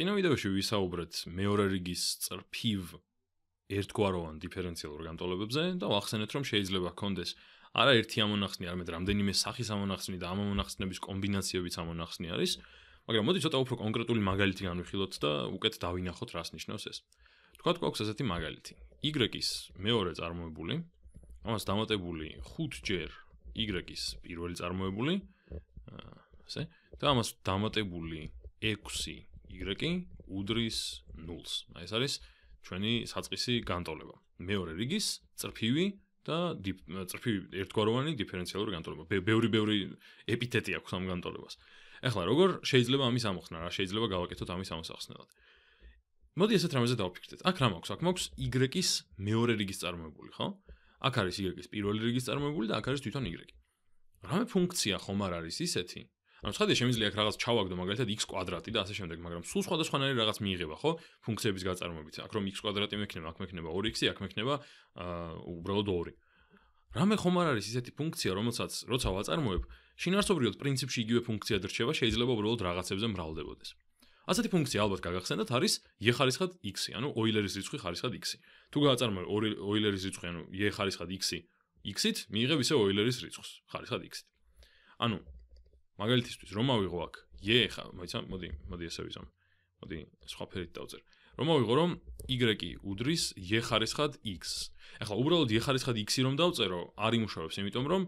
წინა ვიდეოში ვისაუბრეთ მეორე რიგის წრფივ ერთგვაროვან დიფერენციალურ გამტოლებებზე და ვახსენეთ რომ შეიძლება ჰქონდეს არა ერთი ამონახსნი, არამედ რამდენიმე სახის ამონახსნი და ამონახსნების კომბინაციებიც ამონახსნი არის. მაგრამ მოდი ცოტა უფრო კონკრეტული მაგალითი განვიხილოთ და უკეთ დავინახოთ რას ნიშნავს ეს. თქვათ გვაქვს ასეთი მაგალითი. Y-ის მეორე წარმოებული, ამას დამატებული 5 ჯერ Y-ის პირველი წარმოებული ასე და ამას დამატებული 6 y-ი უდრის 0-ს. აი ეს არის ჩვენი საწყისი განტოლება. მეორე რიგის წრფივი და წრფივი ერთგვაროვანი დიფერენციალური განტოლება. ბევრი-ბევრი ეპითეტი აქვს ამ განტოლებას. ეხლა როგორ შეიძლება ამის ამოხსნა? რა შეიძლება გავაკეთოთ ამის ამოსახსნელად? მოდი ესეთ რამეზე დავფიქრდეთ. აქ რა მაქვს? აქ მაქვს y-ის მეორე რიგის წარმოებული, ხო? აქ არის y-ის პირველი რიგის წარმოებული და აქ არის თვითონ y. რამე ფუნქცია ხომ არ არის ისეთი, ანუ ცხადია შემიძლია აქ რაღაც ჩავაგდო მაგალითად x კვადრატი და ასე შემდეგ, მაგრამ სულ სხვადასხვანაირი რაღაც მიიღება, ხო? ფუნქციების გაწარმოებით. აქ რომ x კვადრატი მექნება, აქ მექნება 2x-ი, აქ მექნება აა უბრალოდ 2. რამე ხომ არ არის ისეთი ფუნქცია, რომელსაც როცა ვაწარმოებ, შინაარსობრივად პრინციპში იგივე ფუნქცია დარჩება, შეიძლება უბრალოდ რაღაცებზე მრავლდებოდეს. ასეთი ფუნქცია ალბათ გაგახსენდათ არის e ხარისხად x-ი, ანუ ოილერის რიცხვი ხარისხად x-ი. თუ გააწარმოებ ოილერის რიცხვი, ანუ e ხარისხად x-ი x-ით, მიიღებ ისე ოილერის რიცხვს ხარისხად x-ით. ანუ მაგალითისთვის რომ ავიღო აქ y ხა მოიცა მოდი მოდი ესე ვიზამ მოდი სხვა ფერით დავწერ რომ ავიღო რომ y უდრის y ხარისხად x ახლა უბრალოდ y ხარისხად x რომ დავწერო არ იმუშავებს იმიტომ რომ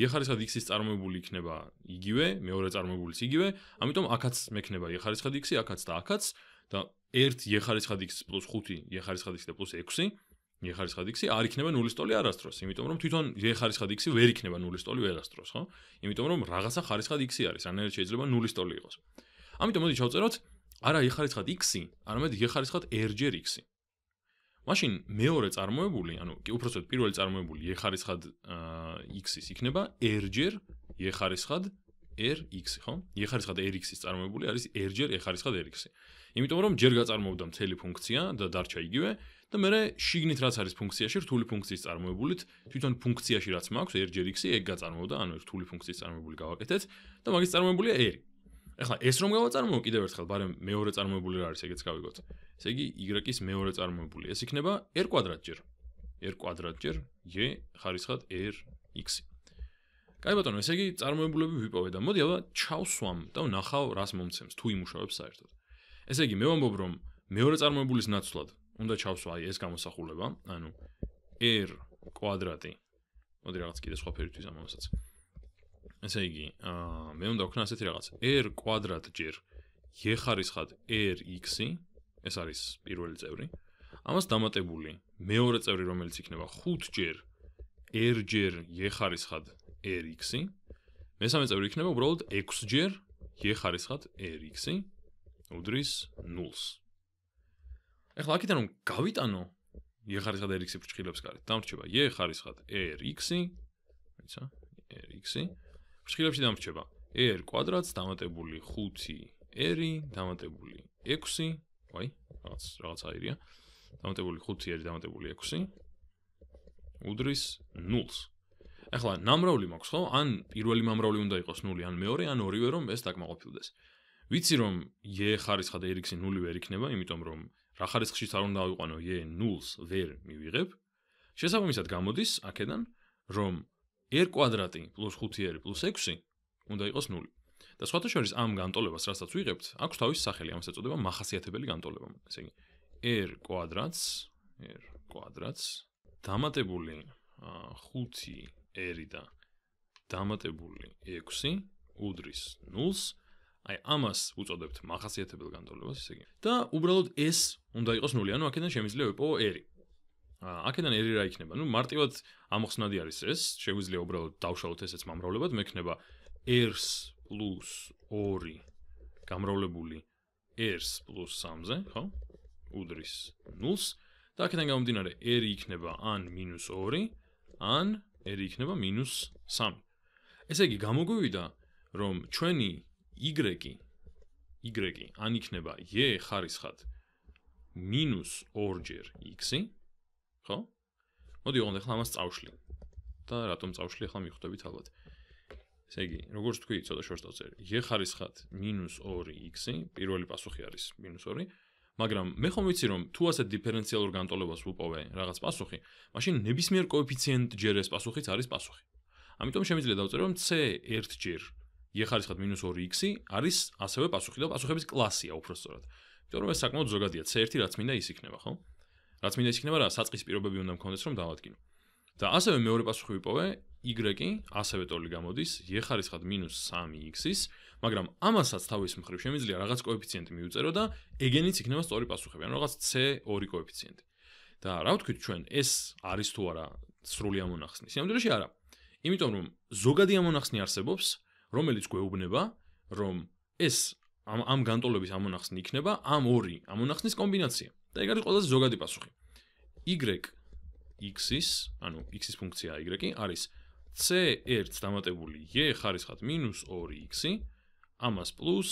y ხარისხად x-ის წარმოებული იქნება იგივე მეორე წარმოებულიც იგივე ამიტომ აქაც მექნება y ხარისხად x-ი აქაც და აქაც და 1 y ხარისხად x + 5 y ხარისხად x და +6 ეხარისხად x-ი არ იქნება ნულის ტოლი არასდროს, იმიტომ რომ თვითონ ეხარისხად x-ი ვერ იქნება ნულის ტოლი ვერასდროს, ხო? იმიტომ რომ რაღაცა ხარისხად x-ი არის, ანუ შეიძლება ნულის ტოლი იყოს. ამიტომ მოდი ჩავწეროთ, არა ეხარისხად x-ი, არამედ ეხარისხად r-ჯერ x-ი. მაშინ მეორე წარმოებული, ანუ კი უბრალოდ პირველი წარმოებული ეხარისხად x-ის იქნება r-ჯერ ეხარისხად rx, ხო? ეხარისხად rx-ის წარმოებული არის r-ჯერ ეხარისხად rx-ი. იმიტომ რომ ჯერ გაწარმოვდა მთელი ფუნქცია და დარჩა იგივე, და მე შიგნით რაც არის ფუნქციაში რთული ფუნქციის წარმოებულით თვითონ ფუნქციაში რაც მაქვს r(x) ეგ გაწარმოვდა ანუ რთული ფუნქციის წარმოებული გავაკეთეთ და მაგის წარმოებულია r ახლა ეს რომ გავაწარმოო კიდევ ერთხელ ბარემ მეორე წარმოებული რა არის ეგეც გავიგოთ ესე იგი y-ის მეორე წარმოებული ეს იქნება r კვადრატჯერ r კვადრატჯერ y ხარისხად r(x) კაი ბატონო ესე იგი წარმოებულები ვიპოვე და მოდი აბა ჩავსვამ და ვნახავ რას მომცემს თუ იმუშავებს საერთოდ ესე იგი მე ვამბობ რომ მეორე წარმოებულის ნაცვლად უნდა ჩავსვა ეს გამოსახულება, ანუ r კვადრატი. მოდი რაღაც კიდე სხვა ფერითვის ამასაც. ესე იგი, აა მე უნდა ვქნა ასეთი რაღაც. r კვადრატ ჯერ ეხარისხად rx-ი, ეს არის პირველი წევრი. ამას დამატებული მეორე წევრი რომელიც იქნება 5 ჯერ r ჯერ ეხარისხად rx-ი. მესამე წევრი იქნება უბრალოდ 6 ჯერ ეხარისხად rx-ი. უდრის 0-ს. ეხლა აქეთან რომ გავიტანო ე ხარისხად rx-ი ფრჩხილებს კარეთ. დამრჩება ე ხარისხად rx-ი. ვიცა? rx-ი. ფრჩხილებში დამრჩება r კვადრატს დამატებული 5r-ი, დამატებული 6-ი. ვაი, რაღაც რაღაც აირია. დამატებული 5r-ი, დამატებული 6-ი. უდრის 0-ს. ახლა ნამრავლი მაქვს ხო? ან პირველი ნამრავლი უნდა იყოს 0, ან მეორე, ან ორივე რომ ეს დაკმაყოფილდეს. ვიცი რომ ე ხარისხად rx-ი 0 ვერ იქნება, იმიტომ რომ რა ხარისხშიც არ უნდა ავიყვანო ე ნულს ვერ მივიღებ შესაბამისად გამოდის აქედან რომ r კვადრატი პლუს 5r პლუს 6 უნდა იყოს 0 და სხვათა შორის ამ განტოლებას რასაც ვიღებთ აქვს თავისი სახელი ამას ეწოდება მახასიათებელი განტოლება ესე იგი r კვადრატს r კვადრატს დამატებული 5 r და დამატებული 6 უდრის 0 აი ამას უწოდებთ მახასიათებელ განტოლებას, ესე იგი. და უბრალოდ ეს უნდა იყოს 0, ანუ აქედან შემიძლია ვიპოვო R. აა აქედან R რა იქნება? ნუ მარტივად ამოხსნადი არის ეს, შეგვიძლია უბრალოდ დავშალოთ ესეც მომრავლებად, მექნება R-ს პლუს 2 გამრავლებული R-ს პლუს 3-ზე, ხო? უდრის 0-ს და აქედან გამომდინარე R იქნება ან მინუს 2, ან R იქნება მინუს 3. ესე იგი გამოგვივიდა რომ ჩვენი y y ან იქნება y ხარისხად -2 ჯერ x-ი ხო? მოდი ოღონდ ახლა ამას წავშლი. და რატომ წავშლი ახლა მიხვდებით ალბათ. ესე იგი, როგორც თქვი, ცოტა შორს დავწერ. y ხარისხად -2 x-ი პირველი პასუხი არის -2 მაგრამ მე ხომ ვიცი რომ თუ ასეთ დიფერენციალურ განტოლებას ვუპოვე რაღაც პასუხი, მაშინ ნებისმიერ კოეფიციენტ ჯერ ეს პასუხიც არის პასუხი. ამიტომ შემიძლია დავწერო რომ c 1 ჯერ y ხარისხად -2x არის ასევე პასუხი და პასუხების კლასია უფრო სწორად. იმიტომ რომ ეს საკმაოდ ზოგადია, c1 რაც მინდა ის იქნება, ხო? რაც მინდა ის იქნება რა, საწყის პირობები უნდა მქონდეს, რომ დავადგინო. და ასევე მეორე პასუხი ვიპოვე y ასევე ტოლი გამოდის y ხარისხად -3x-ის, მაგრამ ამასაც თავის მხრივ შემიძლია რაღაც კოეფიციენტი მიუწერო და ეგენიც იქნება სწორი პასუხები, ან რაღაც c2 კოეფიციენტი. და რა ვთქვით ჩვენ, ეს არის თუ არა სრული ამონახსნი? სიამდვილეში არა. იმიტომ რომ ზოგადი ამონახსნი არსებობს, რომელიც გვეუბნება, რომ ეს ამ ამ განტოლების ამონახსნი იქნება ამ ორი ამონახსნის კომბინაცია. და ეგ არის ყველაზე ზოგადი პასუხი. y x-ის, ანუ x-ის ფუნქციაა y, არის c1 დამატებული y e, ხარისხად -2x, ამას პლუს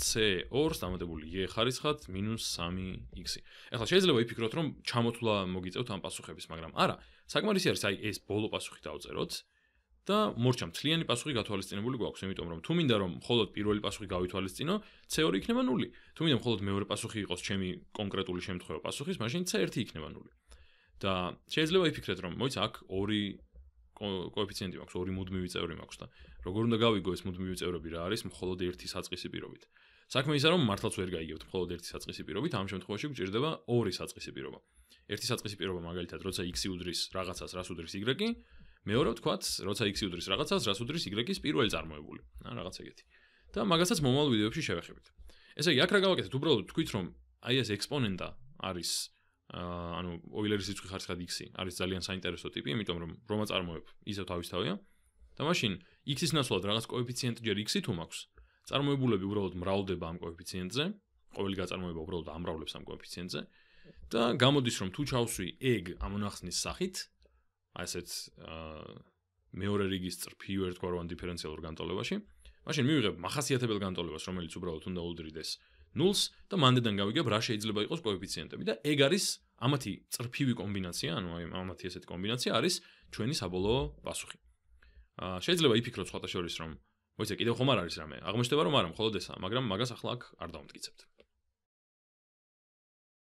c2 დამატებული y e, ხარისხად -3x. ეხლა შეიძლება ვიფიქროთ, რომ ჩამოთვლა მოგიწევთ ამ პასუხების, მაგრამ არა, საკმარისი არის აი ეს ბოლო პასუხი დავწეროთ. და მორჩა მთლიანი პასუხი გათვალისწინებული გვაქვს, იმიტომ რომ თუ მინდა რომ მხოლოდ პირველი პასუხი გავითვალისწინო, C2 იქნება 0. თუ მინდა მხოლოდ მეორე პასუხი იყოს ჩემი კონკრეტული შემთხვევა პასუხის, მაშინ C1 იქნება 0. და შეიძლება იფიქრეთ რომ მოიცა აქ ორი კოეფიციენტი მაქვს, ორი მუდმივი წევრი მაქვს და როგორ უნდა გავიგო ეს მუდმივი წევრები რა არის მხოლოდ ერთი საწყისი პირობით. საქმე ისაა რომ მართლაც ვერ გაიგებთ მხოლოდ ერთი საწყისი პირობით, ამ შემთხვევაში გვჭირდება ორი საწყისი პირობა. ერთი საწყისი პირობა მაგალითად როცა x უდრის რაღაცას, რას უდრის y-ი, მეორე ვთქვათ, როცა X-ი უდრის რაღაცას, რას უდრის Y-ის პირველი წარმოებული. ან რაღაც ეგეთი. და მაგასაც მომავალ ვიდეოებში შევეხებით. ესე იგი, აქ რა გავაკეთეთ? უბრალოდ თქვით რომ აი ეს ექსპონენტა არის აა ანუ ოილერის რიცხვი ხარჯად X-ი, არის ძალიან საინტერესო ტიპი, იმიტომ რომ რომა წარმოებ ისე თავისთავია. და მაშინ X-ის ნაცვლად რაღაც კოეფიციენტი ჯერ X-ით უმაქვს. წარმოებულები უბრალოდ მრავლდება ამ კოეფიციენტზე. ყოველი გაწარმოება უბრალოდ ამრავლებს ამ კოეფიციენტზე. და გამოდის რომ თუ ჩავსვი ეგ ამ ნახსნის სახით, ასეთ მეორე რიგის წრფი ვერ თქვა რომ დიფერენციალურ განტოლებაში. მაშინ მივიღებ მახასიათებელ განტოლებას, რომელიც უბრალოდ უნდა უდრიდეს ნულს და მანდიდან გავიგებ რა შეიძლება იყოს კოეფიციენტები და ეგ არის ამათი წრფივი კომბინაცია, ანუ აი ამათი ესეთი კომბინაცია არის ჩვენი საბოლოო პასუხი. აა შეიძლება იფიქროთ სხვათა შორის რომ მოიცა კიდევ ხომ არ არის რამე. აღმოჩნდება რომ არა, მხოლოდ ესაა, მაგრამ მაგას ახლა აქ არ დავამტკიცებთ.